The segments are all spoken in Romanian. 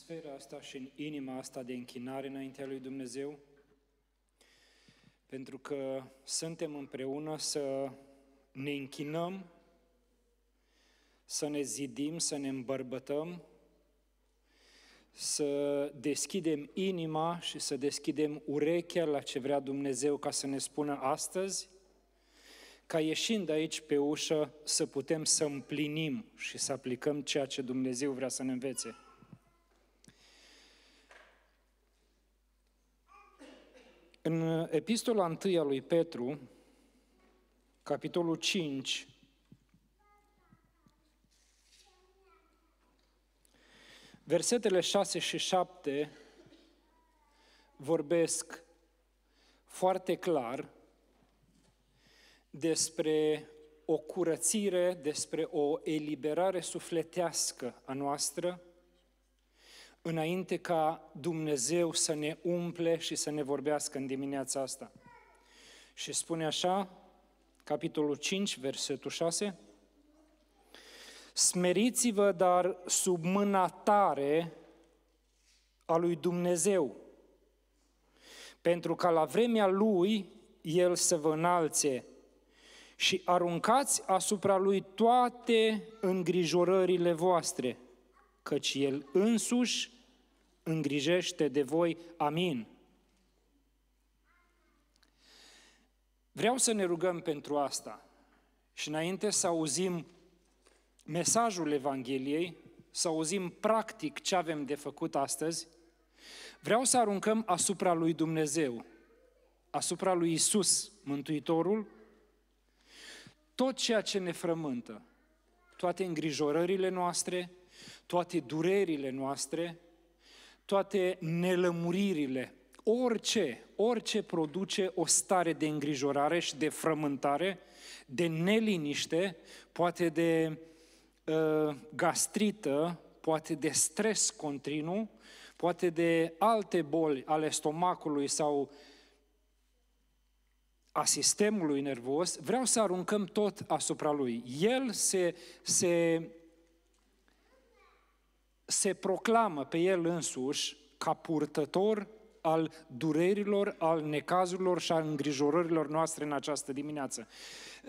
atmosfera asta și în inima asta de închinare înaintea lui Dumnezeu, pentru că suntem împreună să ne închinăm, să ne zidim, să ne îmbărbătăm, să deschidem inima și să deschidem urechea la ce vrea Dumnezeu ca să ne spună astăzi, ca ieșind aici pe ușă să putem să împlinim și să aplicăm ceea ce Dumnezeu vrea să ne învețe. În epistola 1 a lui Petru, capitolul 5, versetele 6 și 7 vorbesc foarte clar despre o curățire, despre o eliberare sufletească a noastră înainte ca Dumnezeu să ne umple și să ne vorbească în dimineața asta. Și spune așa, capitolul 5, versetul 6, Smeriți-vă, dar sub mâna tare a lui Dumnezeu, pentru ca la vremea Lui El să vă înalțe și aruncați asupra Lui toate îngrijorările voastre, căci El însuși îngrijește de voi. Amin. Vreau să ne rugăm pentru asta și înainte să auzim mesajul Evangheliei, să auzim practic ce avem de făcut astăzi, vreau să aruncăm asupra lui Dumnezeu, asupra lui Isus, Mântuitorul, tot ceea ce ne frământă, toate îngrijorările noastre, toate durerile noastre, toate nelămuririle, orice, orice produce o stare de îngrijorare și de frământare, de neliniște, poate de uh, gastrită, poate de stres continuu, poate de alte boli ale stomacului sau a sistemului nervos, vreau să aruncăm tot asupra lui. El se, se se proclamă pe el însuși ca purtător al durerilor, al necazurilor și al îngrijorărilor noastre în această dimineață.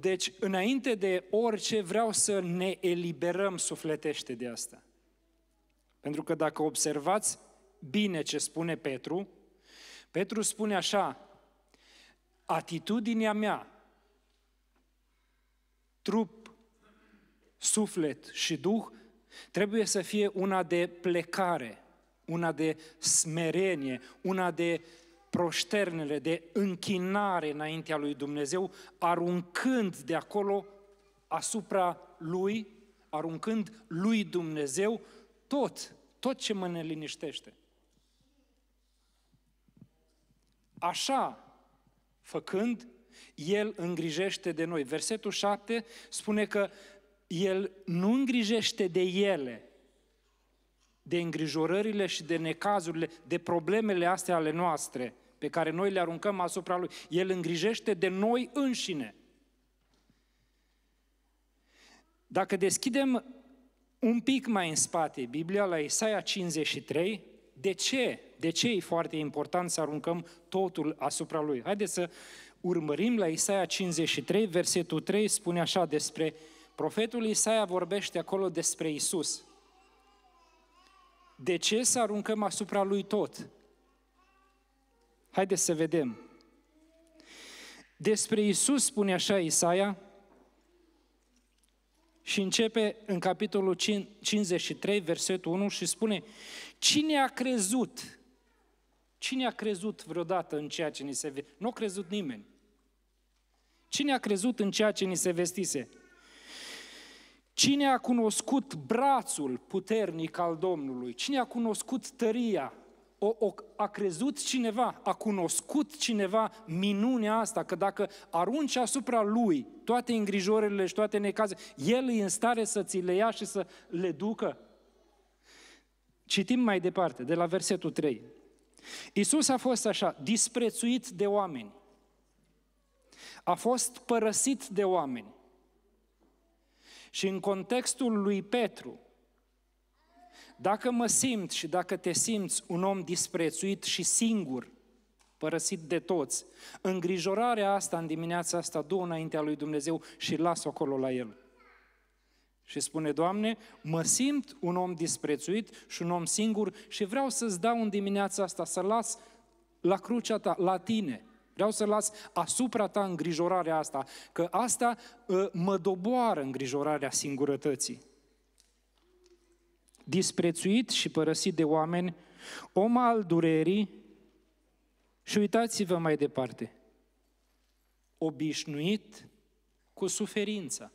Deci, înainte de orice, vreau să ne eliberăm sufletește de asta. Pentru că dacă observați bine ce spune Petru, Petru spune așa, atitudinea mea, trup, suflet și duh Trebuie să fie una de plecare, una de smerenie, una de proșternele, de închinare înaintea lui Dumnezeu, aruncând de acolo asupra lui, aruncând lui Dumnezeu tot, tot ce mă neliniștește. Așa, făcând, El îngrijește de noi. Versetul 7 spune că el nu îngrijește de ele, de îngrijorările și de necazurile, de problemele astea ale noastre, pe care noi le aruncăm asupra Lui. El îngrijește de noi înșine. Dacă deschidem un pic mai în spate Biblia, la Isaia 53, de ce? De ce e foarte important să aruncăm totul asupra Lui? Haideți să urmărim la Isaia 53, versetul 3, spune așa despre Profetul Isaia vorbește acolo despre Isus. De ce să aruncăm asupra lui tot? Haideți să vedem. Despre Isus spune așa Isaia și începe în capitolul 53, versetul 1 și spune Cine a crezut? Cine a crezut vreodată în ceea ce ni se vestise? Nu a crezut nimeni. Cine a crezut în ceea ce ni se vestise? Cine a cunoscut brațul puternic al Domnului? Cine a cunoscut tăria? O, o, a crezut cineva, a cunoscut cineva minunea asta, că dacă arunci asupra lui toate îngrijorările și toate necaze, el e în stare să ți le ia și să le ducă. Citim mai departe, de la versetul 3. Isus a fost așa, disprețuit de oameni. A fost părăsit de oameni și în contextul lui Petru, dacă mă simt și dacă te simți un om disprețuit și singur, părăsit de toți, îngrijorarea asta în dimineața asta du înaintea lui Dumnezeu și las-o acolo la el. Și spune, Doamne, mă simt un om disprețuit și un om singur și vreau să-ți dau în dimineața asta, să las la crucea ta, la tine – Vreau să las asupra ta îngrijorarea asta, că asta ă, mă doboară îngrijorarea singurătății. Disprețuit și părăsit de oameni, om al durerii, și uitați-vă mai departe, obișnuit cu suferința.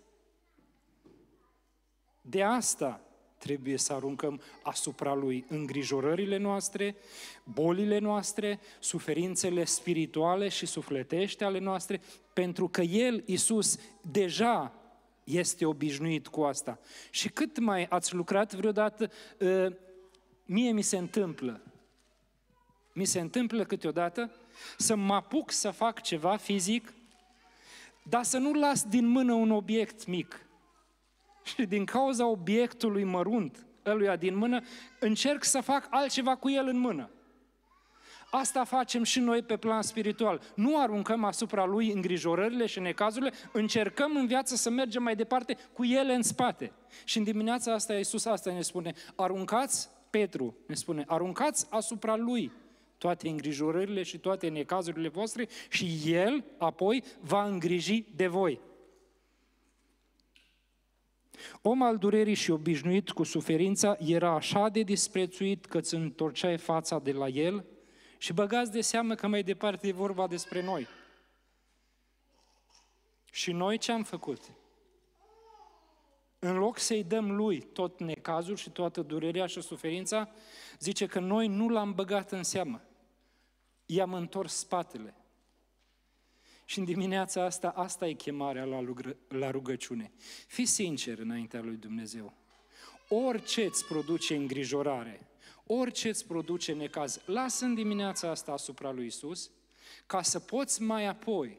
De asta trebuie să aruncăm asupra Lui îngrijorările noastre, bolile noastre, suferințele spirituale și sufletește ale noastre, pentru că El, Isus, deja este obișnuit cu asta. Și cât mai ați lucrat vreodată, ă, mie mi se întâmplă, mi se întâmplă câteodată să mă apuc să fac ceva fizic, dar să nu las din mână un obiect mic. Și din cauza obiectului mărunt, ăluia din mână, încerc să fac altceva cu el în mână. Asta facem și noi pe plan spiritual. Nu aruncăm asupra lui îngrijorările și necazurile, încercăm în viață să mergem mai departe cu ele în spate. Și în dimineața asta Iisus asta ne spune, aruncați, Petru ne spune, aruncați asupra lui toate îngrijorările și toate necazurile voastre și el apoi va îngriji de voi. Om al durerii și obișnuit cu suferința, era așa de disprețuit că îți întorceai fața de la el și băgați de seamă că mai departe e vorba despre noi. Și noi ce am făcut? În loc să-i dăm lui tot necazul și toată durerea și suferința, zice că noi nu l-am băgat în seamă. I-am întors spatele. Și în dimineața asta, asta e chemarea la, lugră, la rugăciune. Fii sincer înaintea lui Dumnezeu. Orice îți produce îngrijorare, orice îți produce necaz, lasă în dimineața asta asupra lui Isus, ca să poți mai apoi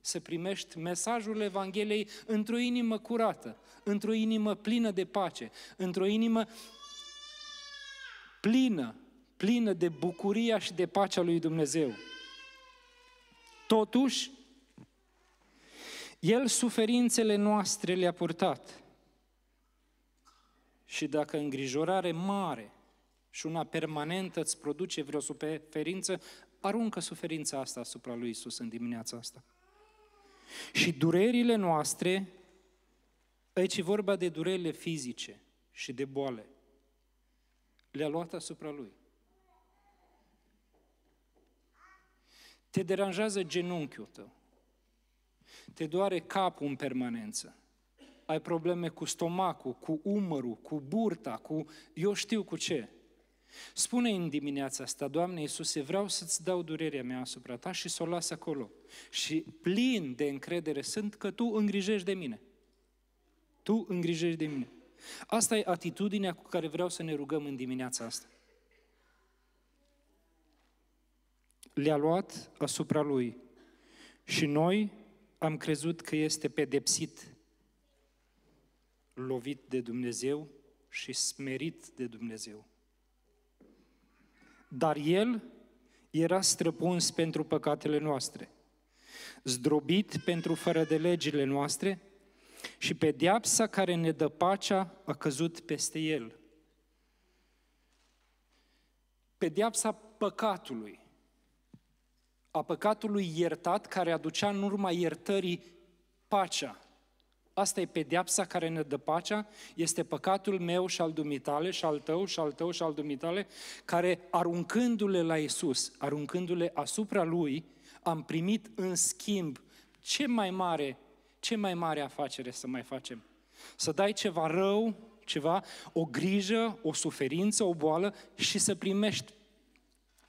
să primești mesajul Evangheliei într-o inimă curată, într-o inimă plină de pace, într-o inimă plină, plină de bucuria și de pacea lui Dumnezeu. Totuși, el suferințele noastre le-a purtat. Și dacă îngrijorare mare și una permanentă îți produce vreo suferință, aruncă suferința asta asupra lui Isus în dimineața asta. Și durerile noastre, aici e vorba de durerile fizice și de boale, le-a luat asupra lui. Te deranjează genunchiul tău. Te doare capul în permanență. Ai probleme cu stomacul, cu umărul, cu burta, cu eu știu cu ce. Spune în dimineața asta, Doamne Iisuse, vreau să-ți dau durerea mea asupra ta și să o las acolo. Și plin de încredere sunt că tu îngrijești de mine. Tu îngrijești de mine. Asta e atitudinea cu care vreau să ne rugăm în dimineața asta. Le-a luat asupra lui. Și noi am crezut că este pedepsit, lovit de Dumnezeu și smerit de Dumnezeu. Dar el era străpuns pentru păcatele noastre, zdrobit pentru fără de legile noastre și pedeapsa care ne dă pacea a căzut peste el. Pedeapsa păcatului a păcatului iertat care aducea în urma iertării pacea. Asta e pedeapsa care ne dă pacea, este păcatul meu și al dumitale și al tău și al tău și al dumitale, care aruncându-le la Isus, aruncându-le asupra Lui, am primit în schimb ce mai mare, ce mai mare afacere să mai facem. Să dai ceva rău, ceva, o grijă, o suferință, o boală și să primești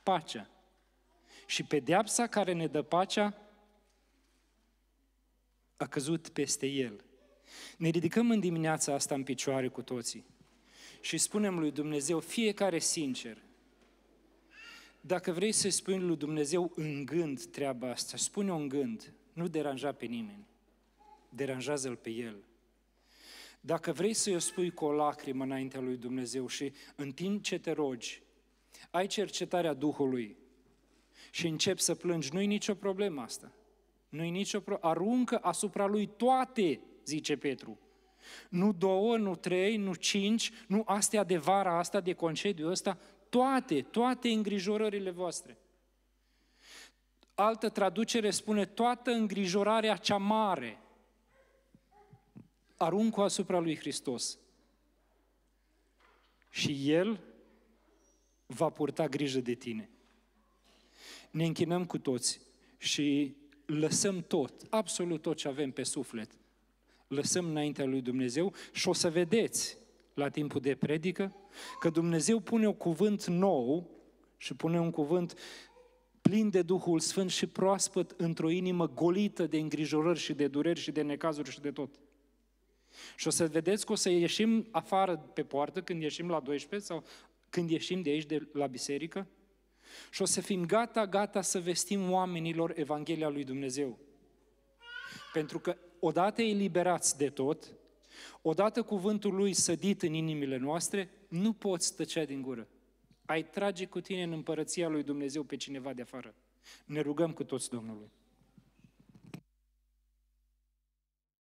pacea. Și pedeapsa care ne dă pacea a căzut peste el. Ne ridicăm în dimineața asta în picioare cu toții și spunem lui Dumnezeu fiecare sincer, dacă vrei să spui lui Dumnezeu în gând treaba asta, spune-o în gând, nu deranja pe nimeni, deranjează-l pe el. Dacă vrei să i spui cu o lacrimă înaintea lui Dumnezeu și în timp ce te rogi, ai cercetarea Duhului, și începi să plângi, nu-i nicio problemă asta. Nu-i nicio pro- Aruncă asupra lui toate, zice Petru. Nu două, nu trei, nu cinci, nu astea de vara asta, de concediu ăsta, toate, toate îngrijorările voastre. Altă traducere spune toată îngrijorarea cea mare. Aruncă asupra lui Hristos. Și El va purta grijă de tine ne închinăm cu toți și lăsăm tot, absolut tot ce avem pe suflet, lăsăm înaintea lui Dumnezeu și o să vedeți la timpul de predică că Dumnezeu pune un cuvânt nou și pune un cuvânt plin de Duhul Sfânt și proaspăt într-o inimă golită de îngrijorări și de dureri și de necazuri și de tot. Și o să vedeți că o să ieșim afară pe poartă când ieșim la 12 sau când ieșim de aici de la biserică și o să fim gata, gata să vestim oamenilor Evanghelia lui Dumnezeu. Pentru că odată eliberați de tot, odată cuvântul lui sădit în inimile noastre, nu poți tăcea din gură. Ai trage cu tine în împărăția lui Dumnezeu pe cineva de afară. Ne rugăm cu toți Domnului.